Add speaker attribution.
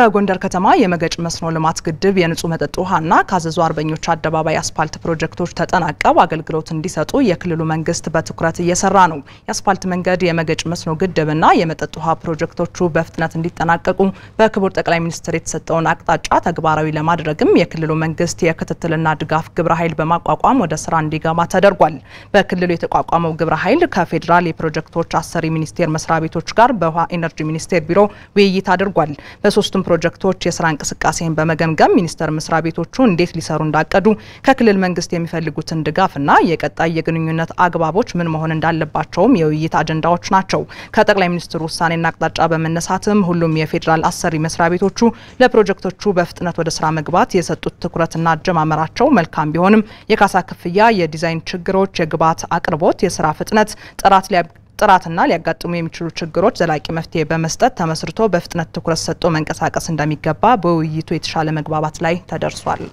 Speaker 1: በጎንደር ከተማ የመገጭ መስኖ ልማት ግድብ የንጹህ መጠጥ ውሃና ካዘዙ አርበኞች አደባባይ አስፓልት ፕሮጀክቶች ተጠናቀው አገልግሎት እንዲሰጡ የክልሉ መንግስት በትኩረት እየሰራ ነው። የአስፓልት መንገድ፣ የመገጭ መስኖ ግድብና የመጠጥ ውሃ ፕሮጀክቶቹ በፍጥነት እንዲጠናቀቁ በክቡር ጠቅላይ ሚኒስትር የተሰጠውን አቅጣጫ ተግባራዊ ለማድረግም የክልሉ መንግስት የክትትልና ድጋፍ ግብረ ኃይል በማቋቋም ወደ ስራ እንዲገባ ተደርጓል። በክልሉ የተቋቋመው ግብረ ኃይል ከፌዴራል የፕሮጀክቶች አሰሪ ሚኒስቴር መስሪያ ቤቶች ጋር በውሃ ኢነርጂ ሚኒስቴር ቢሮ ውይይት አድርጓል። በሶስቱም ፕሮጀክቶች የስራ እንቅስቃሴን በመገምገም ሚኒስቴር መስሪያ ቤቶቹ እንዴት ሊሰሩ እንዳቀዱ ከክልል መንግስት የሚፈልጉትን ድጋፍና የቀጣይ የግንኙነት አግባቦች ምን መሆን እንዳለባቸውም የውይይት አጀንዳዎች ናቸው። ከጠቅላይ ሚኒስትሩ ውሳኔና አቅጣጫ በመነሳትም ሁሉም የፌዴራል አሰሪ መስሪያ ቤቶቹ ለፕሮጀክቶቹ በፍጥነት ወደ ስራ መግባት የሰጡት ትኩረትና አጀማመራቸው መልካም ቢሆንም የካሳ ክፍያ፣ የዲዛይን ችግሮች፣ የግብዓት አቅርቦት፣ የስራ ፍጥነት፣ ጥራት ጥራትና ሊያጋጥሙ የሚችሉ ችግሮች ዘላቂ መፍትሄ በመስጠት ተመስርቶ በፍጥነት ትኩረት ሰጥቶ መንቀሳቀስ እንደሚገባ በውይይቱ የተሻለ መግባባት ላይ ተደርሷል።